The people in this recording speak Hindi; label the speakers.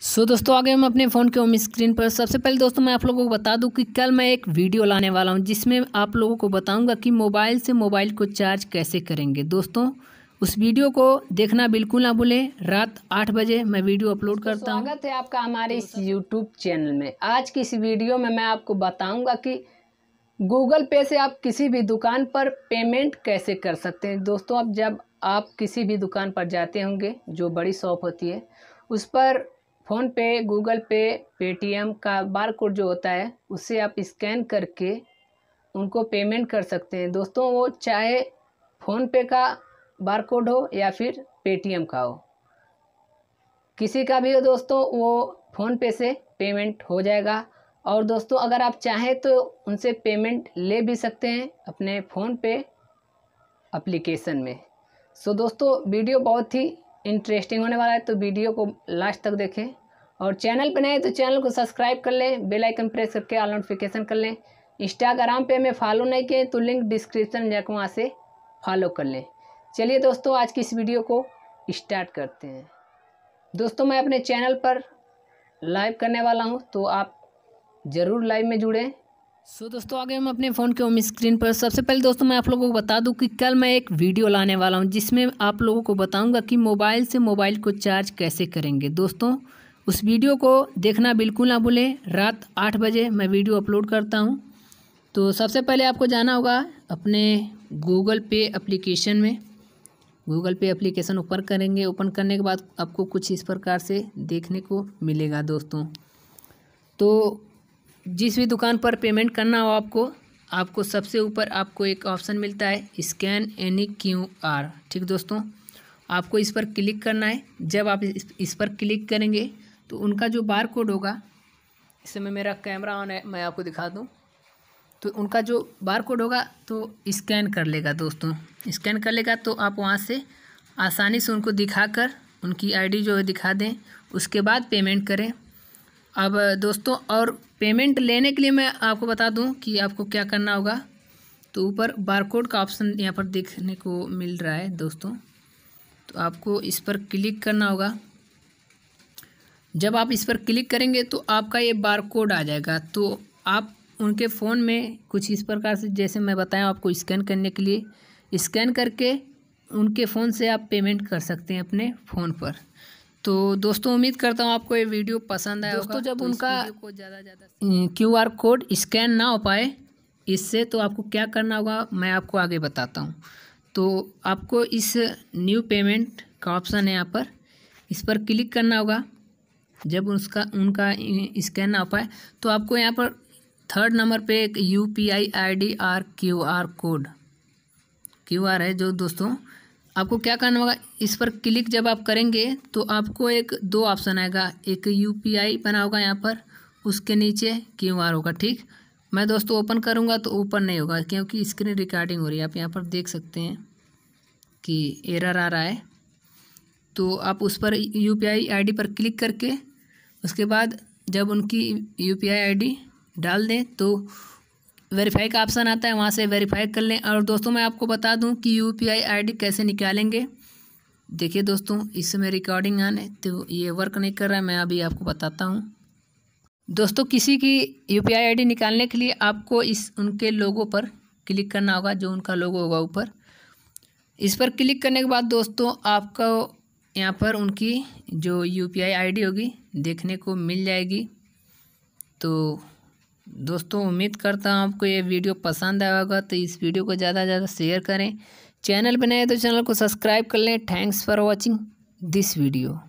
Speaker 1: सो so, दोस्तों आगे हम अपने फ़ोन के होम स्क्रीन पर सबसे पहले दोस्तों मैं आप लोगों को बता दूं कि कल मैं एक वीडियो लाने वाला हूं जिसमें आप लोगों को बताऊंगा कि मोबाइल से मोबाइल को चार्ज कैसे करेंगे दोस्तों उस वीडियो को देखना बिल्कुल ना भूलें रात आठ बजे मैं वीडियो अपलोड करता हूँ स्वागत है आपका हमारे इस यूट्यूब चैनल में आज की इस वीडियो में मैं आपको बताऊँगा कि गूगल पे से आप किसी भी दुकान पर पेमेंट कैसे कर सकते हैं दोस्तों अब जब आप किसी भी दुकान पर जाते होंगे जो बड़ी शॉप होती है उस पर फ़ोनपे गूगल पे पेटीएम का बार कोड जो होता है उससे आप स्कैन करके उनको पेमेंट कर सकते हैं दोस्तों वो चाहे फ़ोनपे का बार कोड हो या फिर पेटीएम का हो किसी का भी हो दोस्तों वो फ़ोनपे से पेमेंट हो जाएगा और दोस्तों अगर आप चाहें तो उनसे पेमेंट ले भी सकते हैं अपने फ़ोन पे अप्लीकेशन में सो दोस्तों वीडियो बहुत ही इंटरेस्टिंग होने वाला है तो वीडियो को लास्ट तक देखें और चैनल पर नए तो चैनल को सब्सक्राइब कर लें बेल आइकन प्रेस करके ऑल नोटिफिकेशन कर लें इंस्टाग्राम पे हमें फॉलो नहीं किए तो लिंक डिस्क्रिप्शन में जाकर वहाँ से फॉलो कर लें चलिए दोस्तों आज की इस वीडियो को स्टार्ट करते हैं दोस्तों मैं अपने चैनल पर लाइव करने वाला हूँ तो आप ज़रूर लाइव में जुड़ें सो so, दोस्तों आगे हम अपने फ़ोन के होम स्क्रीन पर सबसे पहले दोस्तों मैं आप लोगों को बता दूं कि कल मैं एक वीडियो लाने वाला हूं जिसमें आप लोगों को बताऊंगा कि मोबाइल से मोबाइल को चार्ज कैसे करेंगे दोस्तों उस वीडियो को देखना बिल्कुल ना भूलें रात आठ बजे मैं वीडियो अपलोड करता हूँ तो सबसे पहले आपको जाना होगा अपने गूगल पे एप्लीकेशन में गूगल पे एप्लीकेशन ओपन करेंगे ओपन करने के बाद आपको कुछ इस प्रकार से देखने को मिलेगा दोस्तों तो जिस भी दुकान पर पेमेंट करना हो आपको आपको सबसे ऊपर आपको एक ऑप्शन मिलता है स्कैन एनी क्यू आर ठीक दोस्तों आपको इस पर क्लिक करना है जब आप इस पर क्लिक करेंगे तो उनका जो बार कोड होगा इस समय मेरा कैमरा ऑन है मैं आपको दिखा दूँ तो उनका जो बार कोड होगा तो स्कैन कर लेगा दोस्तों स्कैन कर लेगा तो आप वहाँ से आसानी से उनको दिखा कर उनकी आईडी जो है दिखा दें उसके बाद पेमेंट करें अब दोस्तों और पेमेंट लेने के लिए मैं आपको बता दूं कि आपको क्या करना होगा तो ऊपर बारकोड का ऑप्शन यहाँ पर देखने को मिल रहा है दोस्तों तो आपको इस पर क्लिक करना होगा जब आप इस पर क्लिक करेंगे तो आपका ये बार कोड आ जाएगा तो आप उनके फ़ोन में कुछ इस प्रकार से जैसे मैं बताया आपको स्कैन करने के लिए स्कैन करके उनके फ़ोन से आप पेमेंट कर सकते हैं अपने फ़ोन पर तो दोस्तों उम्मीद करता हूँ आपको ये वीडियो पसंद आया दोस्तों जब तो उनका ज़्यादा ज़्यादा क्यू आर कोड स्कैन ना हो पाए इससे तो आपको क्या करना होगा मैं आपको आगे बताता हूँ तो आपको इस न्यू पेमेंट का ऑप्शन है यहाँ पर इस पर क्लिक करना होगा जब उसका उनका स्कैन ना हो पाए तो आपको यहाँ पर थर्ड नंबर पे एक U P I I D R Q R code Q R है जो दोस्तों आपको क्या करना होगा इस पर क्लिक जब आप करेंगे तो आपको एक दो ऑप्शन आएगा एक यू पी आई बना होगा यहाँ पर उसके नीचे क्यू आर होगा ठीक मैं दोस्तों ओपन करूँगा तो ओपन नहीं होगा क्योंकि स्क्रीन रिकॉर्डिंग हो रही है आप यहाँ पर देख सकते हैं कि एरर आ रहा है तो आप उस पर U P I I D पर क्लिक करके उसके बाद जब उनकी U P I I D डाल दें तो वेरीफाई का ऑप्शन आता है वहाँ से वेरीफाई कर लें और दोस्तों मैं आपको बता दूँ कि U P I I D कैसे निकालेंगे देखिए दोस्तों इस समय रिकॉर्डिंग आने तो ये वर्क नहीं कर रहा है मैं अभी आपको बताता हूँ दोस्तों किसी की U P I I D निकालने के लिए आपको इस उनके लोगों पर क्लिक करना होगा जो उनका लोगो होगा ऊपर इस पर क्लिक करने के बाद दोस्तों आपका यहाँ पर उनकी जो यू पी आई होगी देखने को मिल जाएगी तो दोस्तों उम्मीद करता हूँ आपको ये वीडियो पसंद आया होगा तो इस वीडियो को ज़्यादा से ज़्यादा शेयर करें चैनल बनाए तो चैनल को सब्सक्राइब कर लें thanks for watching this video